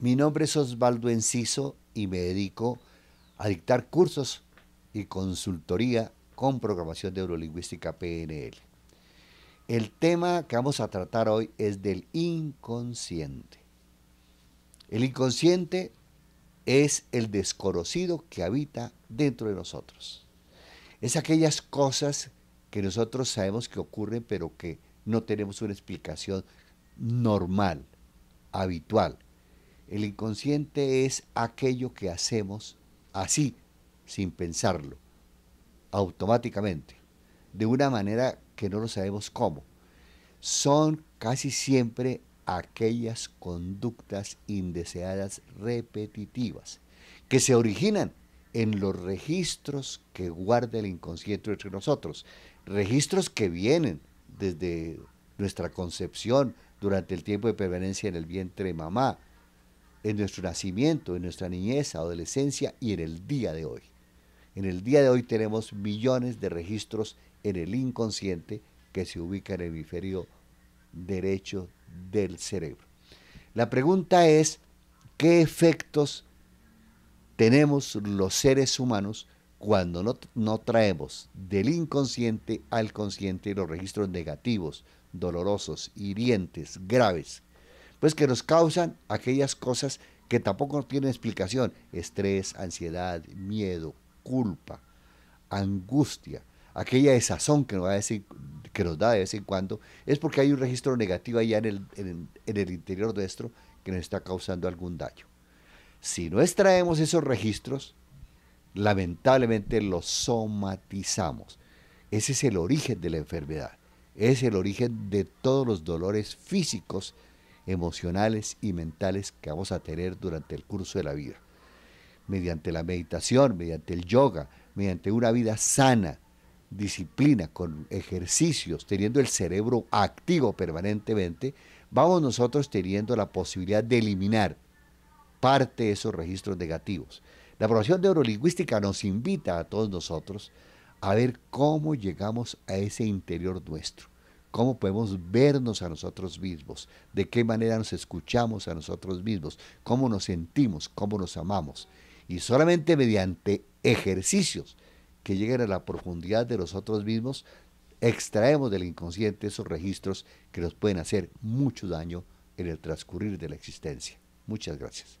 Mi nombre es Osvaldo Enciso y me dedico a dictar cursos y consultoría con programación de neurolingüística PNL. El tema que vamos a tratar hoy es del inconsciente. El inconsciente es el desconocido que habita dentro de nosotros. Es aquellas cosas que nosotros sabemos que ocurren, pero que no tenemos una explicación normal, habitual. El inconsciente es aquello que hacemos así, sin pensarlo, automáticamente, de una manera que no lo sabemos cómo. Son casi siempre aquellas conductas indeseadas repetitivas que se originan en los registros que guarda el inconsciente entre nosotros, registros que vienen desde nuestra concepción durante el tiempo de permanencia en el vientre mamá, en nuestro nacimiento, en nuestra niñez, adolescencia y en el día de hoy. En el día de hoy tenemos millones de registros en el inconsciente que se ubica en el hemisferio derecho del cerebro. La pregunta es, ¿qué efectos tenemos los seres humanos cuando no, traemos del inconsciente al consciente los registros negativos, dolorosos, hirientes, graves? Pues que nos causan aquellas cosas que tampoco tienen explicación. Estrés, ansiedad, miedo, culpa, angustia, aquella desazón que nos va a decir, que nos da de vez en cuando, es porque hay un registro negativo allá en el, interior nuestro que nos está causando algún daño. Si no extraemos esos registros, lamentablemente los somatizamos. Ese es el origen de la enfermedad, es el origen de todos los dolores físicos, emocionales y mentales que vamos a tener durante el curso de la vida. Mediante la meditación, mediante el yoga, mediante una vida sana, disciplina, con ejercicios, teniendo el cerebro activo permanentemente, vamos nosotros teniendo la posibilidad de eliminar parte de esos registros negativos. La programación neurolingüística nos invita a todos nosotros a ver cómo llegamos a ese interior nuestro, cómo podemos vernos a nosotros mismos, de qué manera nos escuchamos a nosotros mismos, cómo nos sentimos, cómo nos amamos. Y solamente mediante ejercicios, que lleguen a la profundidad de nosotros mismos, extraemos del inconsciente esos registros que nos pueden hacer mucho daño en el transcurrir de la existencia. Muchas gracias.